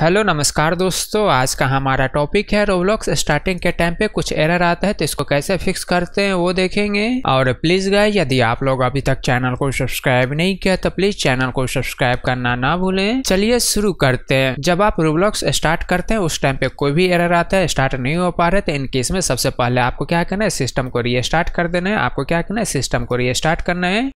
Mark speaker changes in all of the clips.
Speaker 1: hello नमस्कार दोस्तों आज का हमारा टॉपिक है रोब्लॉक्स स्टार्टिंग के टाइम पे कुछ एरर आता है तो इसको कैसे फिक्स करते हैं वो देखेंगे और प्लीज गाय यदि आप लोग अभी तक चैनल को सब्सक्राइब नहीं किया तो प्लीज चैनल को सब्सक्राइब करना ना भूलें चलिए शुरू करते हैं जब आप रोब्लॉक्स स्टार्ट करते हैं उस टाइम पे कोई भी एरर आता है स्टार्ट नहीं हो पा रहे तो इनकेस में सबसे पहले
Speaker 2: आपको क्या करना है सिस्टम को रीस्टार्ट कर देना है आपको क्या करना है सिस्टम को रिस्टार्ट करना है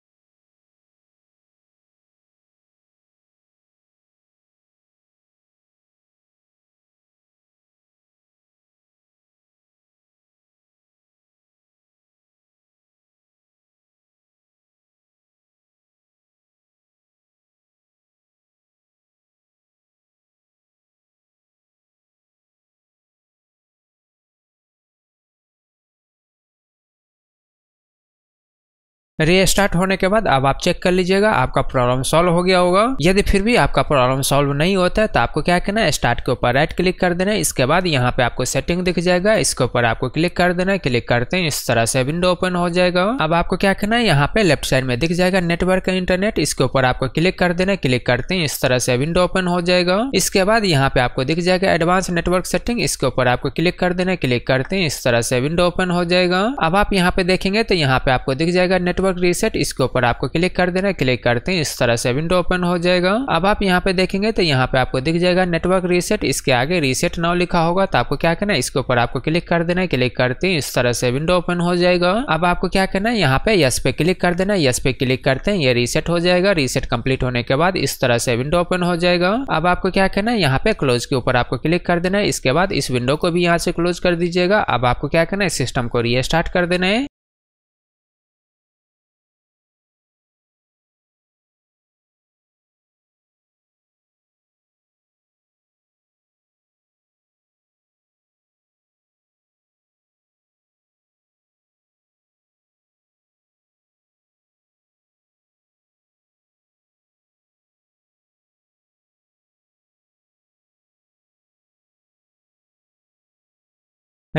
Speaker 2: रीस्टार्ट होने के बाद अब आप
Speaker 1: चेक कर लीजिएगा आपका प्रॉब्लम सॉल्व हो गया होगा यदि फिर भी आपका प्रॉब्लम सॉल्व नहीं होता है तो आपको क्या करना है स्टार्ट के ऊपर राइट क्लिक कर देना है इसके बाद यहाँ पे आपको सेटिंग दिख जाएगा इसके ऊपर आपको क्लिक कर देना है क्लिक करते हैं इस तरह से विंडो ओपन हो जाएगा अब आपको क्या करना है यहाँ पे लेफ्ट साइड में दिख जाएगा नेटवर्क इंटरनेट इसके ऊपर आपको क्लिक कर देना है क्लिक करते हैं इस तरह से विंडो ओपन हो जाएगा इसके बाद यहाँ पे आपको दिख जाएगा एडवांस नेटवर्क सेटिंग इसके ऊपर आपको क्लिक कर देना है क्लिक करते हैं इस तरह से विंडो ओपन हो जाएगा अब आप यहाँ पे देखेंगे तो यहाँ पे आपको दिख जाएगा नेटवर्क नेटवर्क रीसेट इसके ऊपर आपको क्लिक कर देना क्लिक करते हैं इस तरह से विंडो ओपन हो जाएगा अब आप यहाँ पे देखेंगे तो यहाँ पे आपको दिख जाएगा नेटवर्क रीसेट इसके आगे रीसेट नाउ लिखा होगा तो आपको क्या करना है इसके ऊपर आपको क्लिक कर देना है क्लिक करते हैं इस तरह से विंडो ओपन हो जाएगा अब आपको क्या करना है यहाँ पे यस पे क्लिक कर देना है यस पे क्लिक करते हैं ये रीसेट हो जाएगा रीसेट कम्प्लीट होने के बाद इस तरह से विंडो ओपन हो जाएगा अब आपको क्या करना है यहाँ पे क्लोज के ऊपर आपको क्लिक कर देना है इसके बाद इस विंडो को भी यहाँ से क्लोज कर दीजिएगा अब आपको क्या करना है
Speaker 2: सिस्टम को रीस्टार्ट कर देना है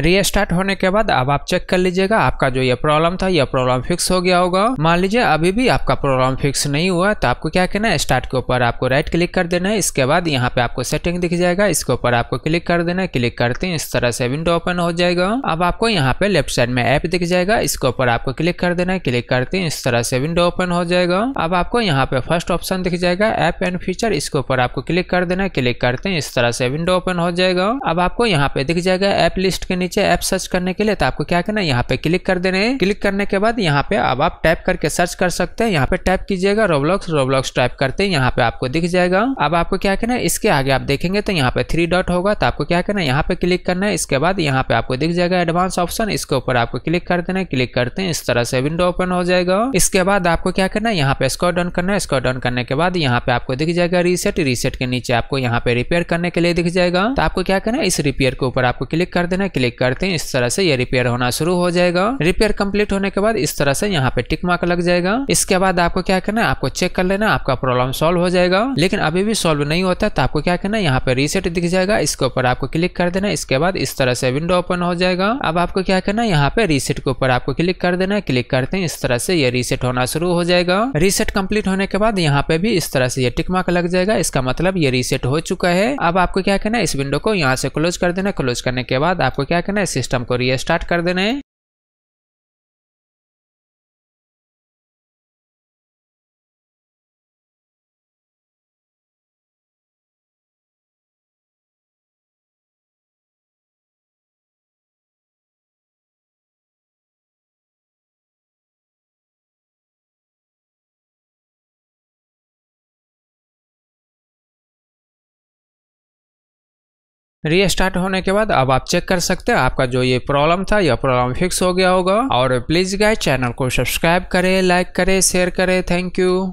Speaker 2: रीस्टार्ट होने के बाद
Speaker 3: अब
Speaker 1: आप चेक कर लीजिएगा आपका जो ये प्रॉब्लम था यह प्रॉब्लम फिक्स हो गया होगा मान लीजिए अभी भी आपका प्रॉब्लम फिक्स नहीं हुआ तो आपको क्या करना है स्टार्ट के ऊपर आपको राइट क्लिक कर देना है इसके बाद यहाँ पे आपको सेटिंग दिख जाएगा इसके ऊपर आपको क्लिक कर देना है क्लिक करते हैं इस तरह से विंडो ओपन हो जाएगा अब आपको यहाँ पे लेफ्ट साइड में ऐप दिख जाएगा इसके ऊपर आपको क्लिक कर देना है क्लिक करते हैं इस तरह से विंडो ओपन हो जाएगा अब आपको यहाँ पे फर्स्ट ऑप्शन दिख जाएगा ऐप एंड फीचर इसके ऊपर आपको क्लिक कर देना है क्लिक करते हैं इस तरह से विंडो ओपन हो जाएगा अब आपको यहाँ पे दिख जाएगा ऐप लिस्ट के नीचे नीचे ऐप सर्च करने के लिए तो आपको क्या करना है यहाँ पे क्लिक कर देना है क्लिक करने के बाद यहाँ पे अब आप टाइप करके सर्च कर सकते हैं यहाँ पे टाइप कीजिएगा रोबलॉक्स रोबलॉक्स टाइप करते हैं यहाँ पे आपको दिख जाएगा अब आपको क्या करना है इसके आगे आप देखेंगे तो यहाँ पे थ्री डॉट होगा तो आपको क्या करना है यहाँ पे क्लिक करना है इसके बाद यहाँ पे आपको दिख जाएगा एडवांस ऑप्शन इसके ऊपर आपको क्लिक कर देना है क्लिक करते हैं इस तरह से विंडो ओपन हो जाएगा इसके बाद आपको क्या करना है यहाँ पे स्कोर डाउन करना है स्कोर डाउन करने के बाद यहाँ पे आपको दिख जाएगा रीसेट रीसेट के नीचे आपको यहाँ पे रिपेयर करने के लिए दिख जाएगा तो आपको क्या करना है इस रिपेयर के ऊपर आपको क्लिक कर देना है क्लिक क्लिक करते हैं इस तरह से ये रिपेयर होना शुरू हो जाएगा रिपेयर कंप्लीट होने के बाद इस तरह से यहाँ पे टिक मार्क लग जाएगा इसके बाद आपको क्या करना है आपको चेक कर लेना आपका प्रॉब्लम सोल्व हो जाएगा लेकिन अभी भी सोल्व नहीं होता तो आपको क्या करना है यहाँ पे रीसेट दिख जाएगा इसके ऊपर आपको क्लिक कर देना इसके बाद इस तरह से विंडो ओपन हो जाएगा अब आपको क्या करना है यहाँ पे रीसेट के ऊपर आपको क्लिक कर देना क्लिक करते हैं इस तरह से ये रीसेट होना शुरू हो जाएगा रीसेट कंप्लीट होने के बाद यहाँ पे भी इस तरह से ये टिक मार्क लग जाएगा इसका मतलब ये रीसेट हो चुका है अब आपको क्या करना है इस विंडो को यहाँ से क्लोज कर देना क्लोज करने के बाद आपको क्या जाकर ना सिस्टम को रीस्टार्ट कर देना
Speaker 2: है रीस्टार्ट होने के बाद अब आप चेक कर सकते हैं आपका जो ये प्रॉब्लम था यह
Speaker 1: प्रॉब्लम फिक्स हो गया होगा और प्लीज गाय चैनल को सब्सक्राइब करें लाइक करें शेयर करें थैंक
Speaker 3: यू